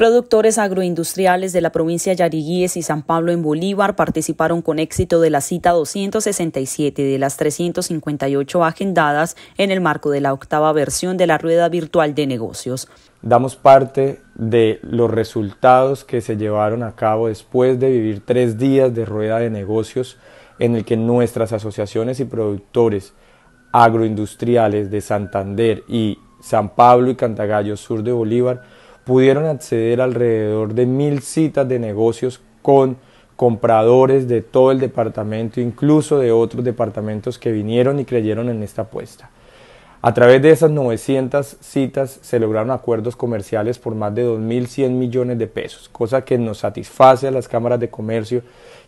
Productores agroindustriales de la provincia Yariguíes y San Pablo en Bolívar participaron con éxito de la cita 267 de las 358 agendadas en el marco de la octava versión de la rueda virtual de negocios. Damos parte de los resultados que se llevaron a cabo después de vivir tres días de rueda de negocios en el que nuestras asociaciones y productores agroindustriales de Santander y San Pablo y Cantagallo Sur de Bolívar pudieron acceder alrededor de mil citas de negocios con compradores de todo el departamento, incluso de otros departamentos que vinieron y creyeron en esta apuesta. A través de esas 900 citas se lograron acuerdos comerciales por más de 2.100 millones de pesos, cosa que nos satisface a las cámaras de comercio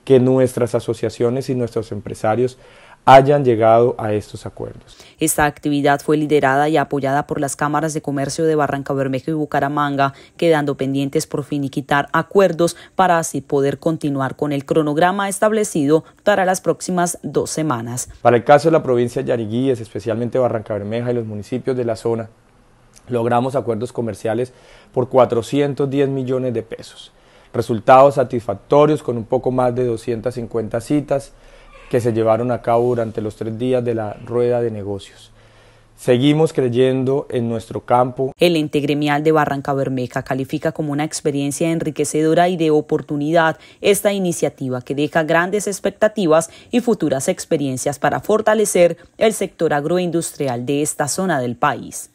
que nuestras asociaciones y nuestros empresarios hayan llegado a estos acuerdos. Esta actividad fue liderada y apoyada por las cámaras de comercio de Barranca Bermejo y Bucaramanga, quedando pendientes por finiquitar acuerdos para así poder continuar con el cronograma establecido para las próximas dos semanas. Para el caso de la provincia de Yariguíes, especialmente Barranca Bermeja y los municipios de la zona, logramos acuerdos comerciales por 410 millones de pesos. Resultados satisfactorios con un poco más de 250 citas, que se llevaron a cabo durante los tres días de la rueda de negocios. Seguimos creyendo en nuestro campo. El ente gremial de Barranca Bermeja califica como una experiencia enriquecedora y de oportunidad esta iniciativa que deja grandes expectativas y futuras experiencias para fortalecer el sector agroindustrial de esta zona del país.